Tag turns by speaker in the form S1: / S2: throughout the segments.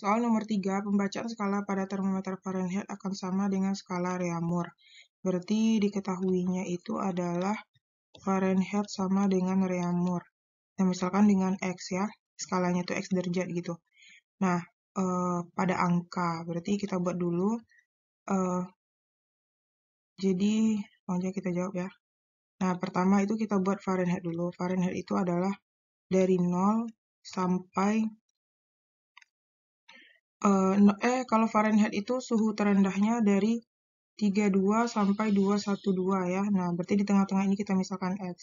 S1: Soal nomor 3, pembacaan skala pada termometer Fahrenheit akan sama dengan skala Reaumur. Berarti diketahuinya itu adalah Fahrenheit sama dengan Reaumur. Nah, misalkan dengan X ya, skalanya itu X derajat gitu. Nah, eh, pada angka, berarti kita buat dulu. Eh, jadi, langsung kita jawab ya. Nah, pertama itu kita buat Fahrenheit dulu. Fahrenheit itu adalah dari 0 sampai eh, eh kalau Fahrenheit itu suhu terendahnya dari 32 sampai 212 ya. Nah, berarti di tengah-tengah ini kita misalkan X.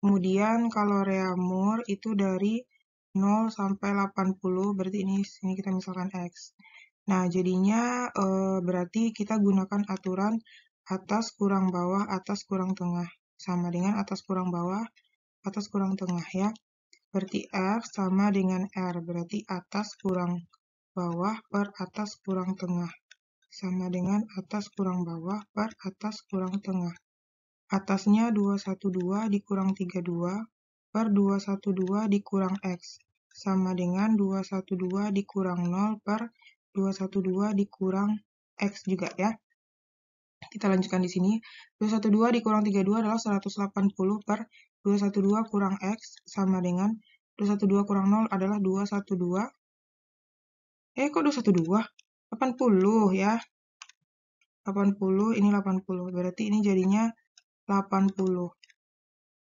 S1: Kemudian kalau Reaumur itu dari 0 sampai 80, berarti ini sini kita misalkan X. Nah, jadinya eh, berarti kita gunakan aturan atas kurang bawah, atas kurang tengah. Sama dengan atas kurang bawah, atas kurang tengah ya. Berarti R sama dengan R, berarti atas kurang bawah per atas kurang tengah sama dengan atas kurang bawah per atas kurang tengah. Atasnya 212 dikurang 32 per 212 dikurang X sama dengan 212 dikurang 0 per 212 dikurang X juga ya. Kita lanjutkan di sini. 212 dikurang 32 adalah 180 per 212 kurang X sama dengan 212 kurang 0 adalah 212 Eh kok 212? 80 ya. 80, ini 80. Berarti ini jadinya 80.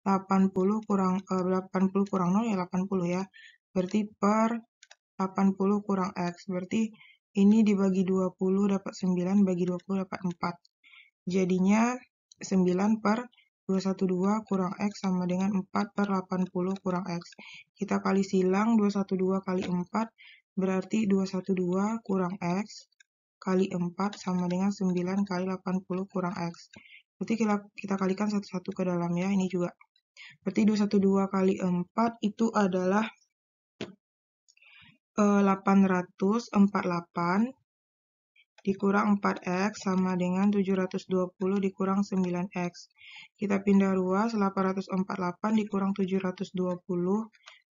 S1: 80 kurang eh, 80 kurang 0 ya 80 ya. Berarti per 80 kurang X. Berarti ini dibagi 20 dapat 9, bagi 20 dapat 4. Jadinya 9 per 212 kurang X sama dengan 4 per 80 kurang X. Kita kali silang 212 kali 4 Berarti 212 kurang X kali 4 sama dengan 9 kali 80 kurang X. Berarti kita, kita kalikan satu-satu ke dalam ya, ini juga. Berarti 212 kali 4 itu adalah e, eh, 848 dikurang 4X sama dengan 720 dikurang 9X. Kita pindah ruas 848 dikurang 720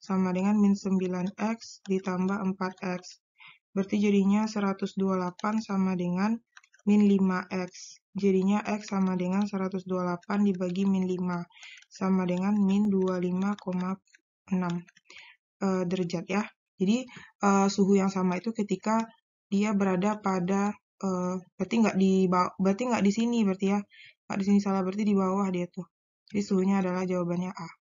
S1: sama dengan min 9x ditambah 4x. Berarti jadinya 128 sama dengan min 5x. Jadinya x sama dengan 128 dibagi min 5 sama dengan min 25,6 uh, e, derajat ya. Jadi uh, suhu yang sama itu ketika dia berada pada uh, berarti nggak di berarti nggak di sini berarti ya nggak di sini salah berarti di bawah dia tuh. Jadi suhunya adalah jawabannya A.